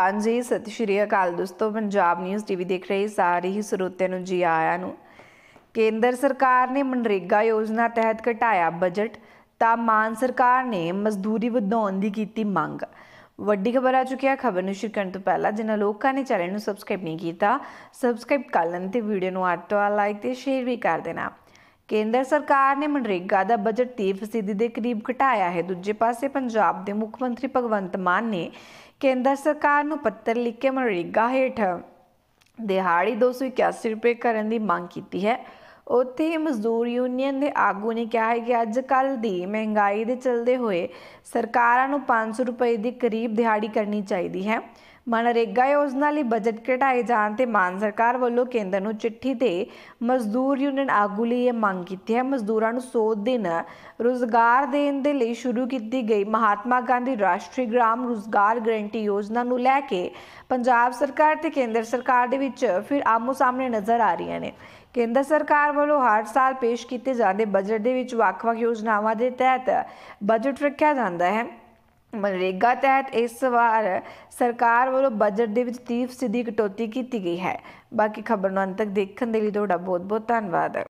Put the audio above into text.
ਹਾਂਜੀ ਸਤਿ ਸ਼੍ਰੀ ਅਕਾਲ ਦੋਸਤੋ ਪੰਜਾਬ ਨਿਊਜ਼ ਟੀਵੀ ਦੇਖ ਰਹੇ ਸਾਰੇ ਹੀ ਸਰੋਤਿਆਂ ਨੂੰ ਜੀ ਆਇਆਂ ਨੂੰ ਕੇਂਦਰ ਸਰਕਾਰ ਨੇ ਮਨਰੇਗਾ ਯੋਜਨਾ ਤਹਿਤ ਘਟਾਇਆ ਬਜਟ ਤਾਂ ਮਾਨ ਸਰਕਾਰ ਨੇ ਮਜ਼ਦੂਰੀ ਵਧਾਉਣ ਦੀ ਕੀਤੀ ਮੰਗ ਵੱਡੀ ਖਬਰ ਆ ਚੁੱਕੀ ਹੈ ਖਬਰ ਨੂੰ ਸ਼ੁਰੂ ਕਰਨ ਤੋਂ ਪਹਿਲਾਂ ਜਿਨ੍ਹਾਂ ਲੋਕਾਂ ਨੇ ਚੈਨਲ ਨੂੰ ਸਬਸਕ੍ਰਾਈਬ ਨਹੀਂ ਕੀਤਾ ਸਬਸਕ੍ਰਾਈਬ ਕਰ ਲੈਣ ਤੇ ਵੀਡੀਓ ਨੂੰ ਆਟੋ ਲਾਈਕ ਤੇ ਸ਼ੇਅਰ ਵੀ ਕਰ ਦੇਣਾ ਕੇਂਦਰ ਸਰਕਾਰ ਨੇ ਮਨਰੇਗਾ ਦਾ ਬਜਟ 30% ਦੇ ਕਰੀਬ ਘਟਾਇਆ ਹੈ ਦੂਜੇ ਪਾਸੇ ਪੰਜਾਬ ਦੇ ਮੁੱਖ ਮੰਤਰੀ ਭਗਵੰਤ ਮਾਨ ਨੇ ਕੇਂਦਰ ਸਰਕਾਰ ਨੂੰ ਪੱਤਰ ਲਿਖ ਕੇ ਮਨਰੇਗਾ ਹੇਠ ਦਿਹਾੜੀ 281 ਰੁਪਏ ਕਰਨ ਦੀ ਮੰਗ ਕੀਤੀ ਹੈ ਉੱਥੇ ਮਜ਼ਦੂਰ ਯੂਨੀਅਨ ਦੇ ਆਗੂ ਨੇ ਕਿਹਾ ਹੈ ਕਿ ਅੱਜ ਕੱਲ ਦੀ ਮਹਿੰਗਾਈ ਦੇ ਚਲਦੇ ਹੋਏ ਸਰਕਾਰਾਂ ਨੂੰ 500 ਰੁਪਏ ਦੀ ਕਰੀਬ ਦਿਹਾੜੀ ਕਰਨੀ ਚਾਹੀਦੀ ਹੈ ਮਨਰੇਗਾ ਯੋਜਨਾ ਲਈ ਬਜਟ ਘਟਾਏ ਜਾਣ ਤੇ ਮਾਨ ਸਰਕਾਰ ਵੱਲੋਂ ਕੇਂਦਰ ਨੂੰ ਚਿੱਠੀ ਤੇ ਮਜ਼ਦੂਰ ਯੂਨੀਅਨ ਆਗੂ ਲਈ ਇਹ ਮੰਗ ਕੀਤੀ ਹੈ ਮਜ਼ਦੂਰਾਂ ਨੂੰ 100 ਦਿਨ ਰੋਜ਼ਗਾਰ ਦੇਣ ਦੇ ਲਈ ਸ਼ੁਰੂ ਕੀਤੀ ਗਈ ਮਹਾਤਮਾ ਗਾਂਧੀ ਰਾਸ਼ਟਰੀ ਗ੍ਰਾਮ ਰੋਜ਼ਗਾਰ ਗਾਰੰਟੀ ਯੋਜਨਾ ਨੂੰ ਲੈ ਕੇ ਪੰਜਾਬ ਸਰਕਾਰ ਤੇ ਕੇਂਦਰ ਸਰਕਾਰ ਦੇ ਵਿੱਚ ਫਿਰ ਆਮੋ ਸਾਹਮਣੇ ਨਜ਼ਰ ਆ ਰਹੀਆਂ ਨੇ ਕੇਂਦਰ ਸਰਕਾਰ ਵੱਲੋਂ ਹਰ ਸਾਲ ਪੇਸ਼ ਕੀਤੇ ਜਾਂਦੇ ਬਜਟ ਦੇ ਵਿੱਚ ਵੱਖ-ਵੱਖ ਯੋਜਨਾਵਾਂ ਦੇ ਤਹਿਤ ਬਜਟ ਰੱਖਿਆ ਜਾਂਦਾ ਹੈ ਮਨਰੇਗਾ ਤਹਿਤ ਇਸ ਵਾਰ ਸਰਕਾਰ ਵੱਲੋਂ ਬਜਟ ਦੇ ਵਿੱਚ ਤੀਫ ਸਿੱਧੀ ਕਟੌਤੀ ਕੀਤੀ ਗਈ ਹੈ ਬਾਕੀ ਖਬਰ ਨੂੰ ਅੰਤ ਤੱਕ ਦੇਖਣ ਦੇ ਲਈ ਤੁਹਾਡਾ ਬਹੁਤ ਬਹੁਤ ਧੰਨਵਾਦ